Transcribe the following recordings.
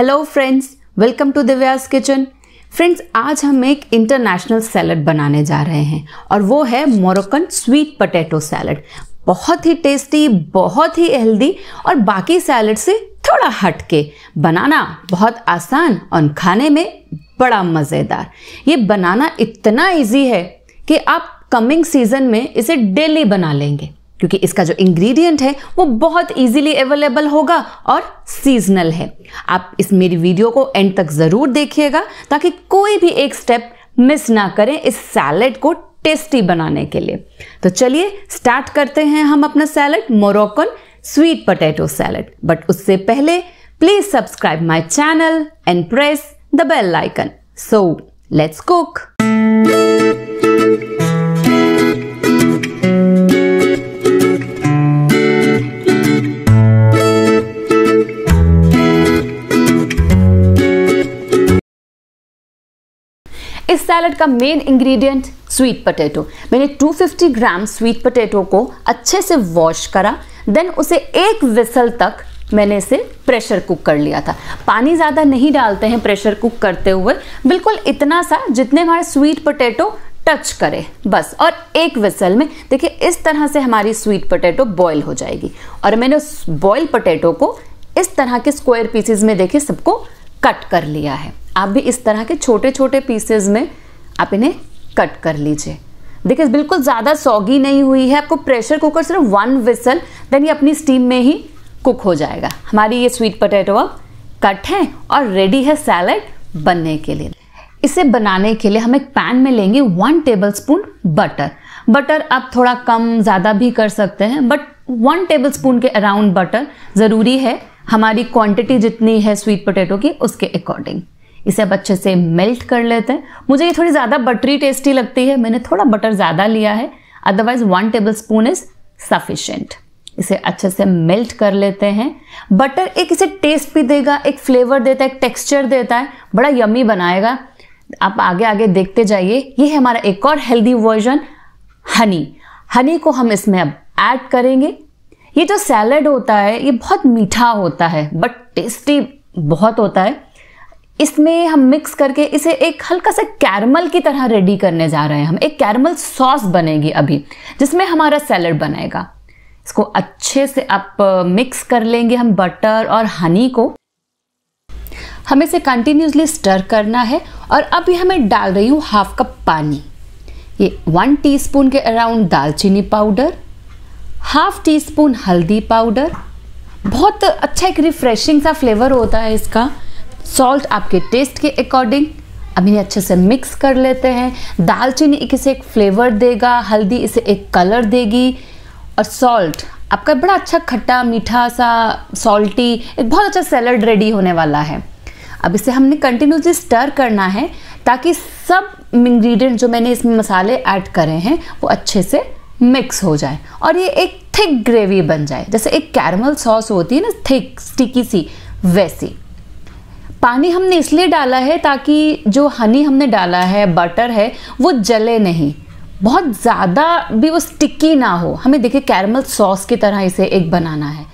hello friends welcome to Divya's kitchen friends आज हम एक इंटरनेशनल सैलड बनाने जा रहे हैं और वो है मोरक्कन स्वीट पटेटो सैलड बहुत ही टेस्टी बहुत ही हेल्दी और बाकी सैलड से थोड़ा हटके बनाना बहुत आसान और खाने में बड़ा मज़ेदार ये बनाना इतना इजी है कि आप कमिंग सीजन में इसे डेली बना लेंगे क्योंकि इसका जो इंग्रेडिएंट है वो बहुत इजीली अवेलेबल होगा और सीजनल है आप इस मेरी वीडियो को एंड तक ज़रूर देखिएगा ताकि कोई भी एक स्टेप मिस ना करें इस सैलड को टेस्टी बनाने के लिए तो चलिए स्टार्ट करते हैं हम अपना salad Moroccan sweet potato salad but उससे पहले please subscribe my channel and press the bell icon so let's cook salad का मेन इंग्रेडिएंट स्वीट पटेटो मैंने 250 ग्राम स्वीट पटेटो को अच्छे से वॉश करा देन उसे एक विसल तक मैंने इसे प्रेशर कुक कर लिया था पानी ज़्यादा नहीं डालते हैं प्रेशर कुक करते हुए बिल्कुल इतना सा जितने हमारे स्वीट पटेटो टच करे बस और एक विसल में देखिए इस तरह से हमारी स्वीट पटेटो बॉयल हो जाएगी और मैंने उस बॉयल पटेटो को इस तरह के स्क्वायर पीसेज में देखिए सबको कट कर लिया है आप भी इस तरह के छोटे छोटे पीसेज में आप इन्हें कट कर लीजिए देखिए बिल्कुल ज़्यादा सौगी नहीं हुई है आपको प्रेशर कुकर सिर्फ वन विसल देन ये अपनी स्टीम में ही कुक हो जाएगा हमारी ये स्वीट पोटैटो अब कट है और रेडी है सैलड बनने के लिए इसे बनाने के लिए हम एक पैन में लेंगे वन टेबल स्पून बटर बटर आप थोड़ा कम ज़्यादा भी कर सकते हैं बट वन टेबल स्पून के अराउंड बटर ज़रूरी है हमारी क्वांटिटी जितनी है स्वीट पोटैटो की उसके अकॉर्डिंग इसे अब अच्छे से मेल्ट कर लेते हैं मुझे ये थोड़ी ज़्यादा बटरी टेस्टी लगती है मैंने थोड़ा बटर ज़्यादा लिया है otherwise one table tablespoon is sufficient इसे अच्छे से मेल्ट कर लेते हैं बटर एक इसे टेस्ट भी देगा एक फ्लेवर देता है एक टेक्सचर देता है बड़ा यमी बनाएगा आप आगे आगे देखते जाइए ये है हमारा एक और हेल्दी वर्जन हनी हनी को हम इसमें अब ऐड करेंगे ये जो सैलड होता है ये बहुत मीठा होता है बट टेस्टी बहुत होता है इसमें हम मिक्स करके इसे एक हल्का सा कैरमल की तरह रेडी करने जा रहे हैं हम एक कैरमल सॉस बनेगी अभी जिसमें हमारा सैलड बनाएगा इसको अच्छे से आप मिक्स कर लेंगे हम बटर और हनी को हमें इसे कंटिन्यूसली स्टर करना है और अभी हमें डाल रही हूँ हाफ कप पानी ये वन टीस्पून के अराउंड दालचीनी पाउडर हाफ टी स्पून हल्दी पाउडर बहुत अच्छा एक रिफ्रेशिंग सा फ्लेवर होता है इसका सॉल्ट आपके टेस्ट के अकॉर्डिंग अब इन्हें अच्छे से मिक्स कर लेते हैं दालचीनी इसे एक फ्लेवर देगा हल्दी इसे एक कलर देगी और सॉल्ट आपका बड़ा अच्छा खट्टा मीठा सा सॉल्टी एक बहुत अच्छा सैलड रेडी होने वाला है अब इसे हमने कंटिन्यूसली स्टर करना है ताकि सब इंग्रेडिएंट जो मैंने इसमें मसाले ऐड करे हैं वो अच्छे से मिक्स हो जाए और ये एक थिक ग्रेवी बन जाए जैसे एक कैरमल सॉस होती है ना थिक स्टिकी सी वैसी पानी हमने इसलिए डाला है ताकि जो हनी हमने डाला है बटर है वो जले नहीं बहुत ज़्यादा भी वो स्टिकी ना हो हमें देखिए कैरमल सॉस की तरह इसे एक बनाना है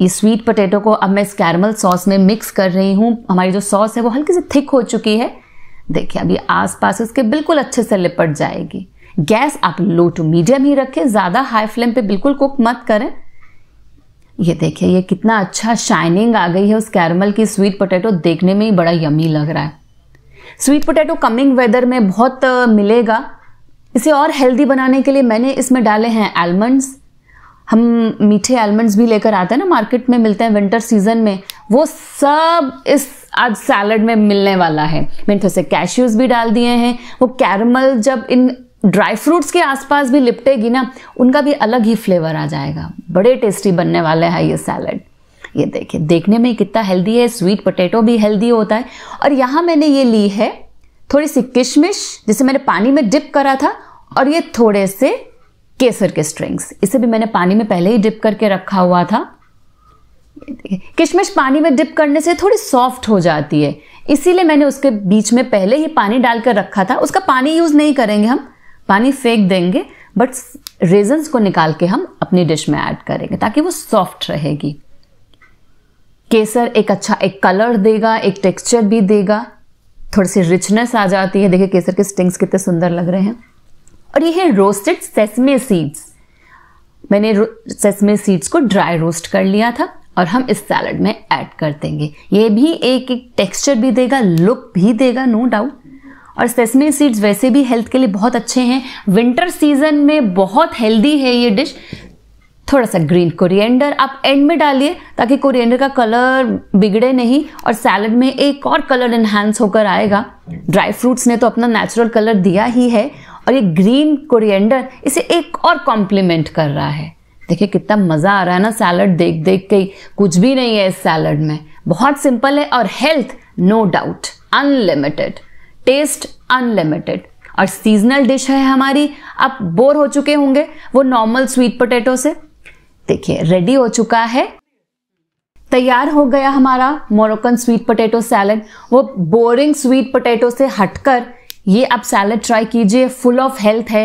ये स्वीट पोटैटो को अब मैं इस कैरमल सॉस में मिक्स कर रही हूँ हमारी जो सॉस है वो हल्की सी थिक हो चुकी है देखिए अभी आस पास इसके बिल्कुल अच्छे से लिपट जाएगी गैस आप लो टू मीडियम ही रखें ज़्यादा हाई फ्लेम पे बिल्कुल कुक मत करें ये देखिए ये कितना अच्छा शाइनिंग आ गई है उस कैरमल की स्वीट पोटैटो देखने में ही बड़ा यमी लग रहा है स्वीट पोटैटो कमिंग वेदर में बहुत मिलेगा इसे और हेल्दी बनाने के लिए मैंने इसमें डाले हैं आलमंड्स हम मीठे आलमंड्स भी लेकर आते हैं ना मार्केट में मिलते हैं विंटर सीजन में वो सब इस आज सैलड में मिलने वाला है मैंने थोड़े से कैश्यूज भी डाल दिए हैं वो कैरमल जब इन ड्राई फ्रूट्स के आसपास भी लिपटेगी ना उनका भी अलग ही फ्लेवर आ जाएगा बड़े टेस्टी बनने वाले हैं ये सैलड ये देखिए देखने में कितना हेल्दी है स्वीट पोटैटो भी हेल्दी होता है और यहाँ मैंने ये ली है थोड़ी सी किशमिश जिसे मैंने पानी में डिप करा था और ये थोड़े से केसर के स्ट्रिंग्स इसे भी मैंने पानी में पहले ही डिप करके रखा हुआ था किशमिश पानी में डिप करने से थोड़ी सॉफ्ट हो जाती है इसीलिए मैंने उसके बीच में पहले ही पानी डालकर रखा था उसका पानी यूज़ नहीं करेंगे हम पानी फेंक देंगे बट रेजन्स को निकाल के हम अपनी डिश में ऐड करेंगे ताकि वो सॉफ्ट रहेगी केसर एक अच्छा एक कलर देगा एक टेक्सचर भी देगा थोड़ी सी रिचनेस आ जाती है देखिए केसर के स्टिंग्स कितने सुंदर लग रहे हैं और ये है रोस्टेड सेसमे सीड्स मैंने सेसमे सीड्स को ड्राई रोस्ट कर लिया था और हम इस सैलड में ऐड कर देंगे ये भी एक एक टेक्सचर भी देगा लुक भी देगा नो डाउट और सेसमे सीड्स वैसे भी हेल्थ के लिए बहुत अच्छे हैं विंटर सीजन में बहुत हेल्दी है ये डिश थोड़ा सा ग्रीन कोरिएंडर आप एंड में डालिए ताकि कोरिएंडर का कलर बिगड़े नहीं और सैलड में एक और कलर इन्हांस होकर आएगा ड्राई फ्रूट्स ने तो अपना नेचुरल कलर दिया ही है और ये ग्रीन कोरिएंडर इसे एक और कॉम्प्लीमेंट कर रहा है देखिए कितना मज़ा आ रहा है ना सैलड देख देख के कुछ भी नहीं है इस सैलड में बहुत सिंपल है और health no doubt unlimited taste unlimited और सीजनल डिश है हमारी आप बोर हो चुके होंगे वो नॉर्मल स्वीट पोटैटो से देखिए रेडी हो चुका है तैयार हो गया हमारा मोरक्कन स्वीट पोटैटो सैलड वो बोरिंग स्वीट पोटैटो से हटकर ये आप सैलड ट्राई कीजिए फुल ऑफ हेल्थ है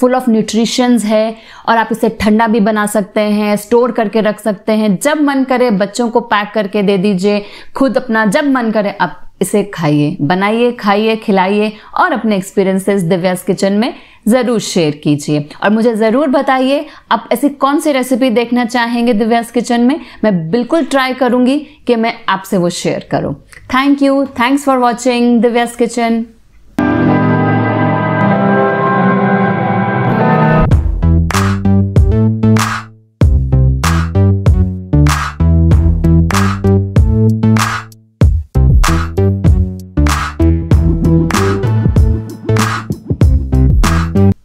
फुल ऑफ न्यूट्रिशंस है और आप इसे ठंडा भी बना सकते हैं स्टोर करके रख सकते हैं जब मन करे बच्चों को पैक करके दे दीजिए खुद अपना जब मन करे आप इसे खाइए बनाइए खाइए खिलाइए और अपने एक्सपीरियंसेस दिव्यास किचन में ज़रूर शेयर कीजिए और मुझे ज़रूर बताइए आप ऐसी कौन सी रेसिपी देखना चाहेंगे दिव्यास किचन में मैं बिल्कुल ट्राई करूंगी कि मैं आपसे वो शेयर करूँ thank you thanks for watching Divya's kitchen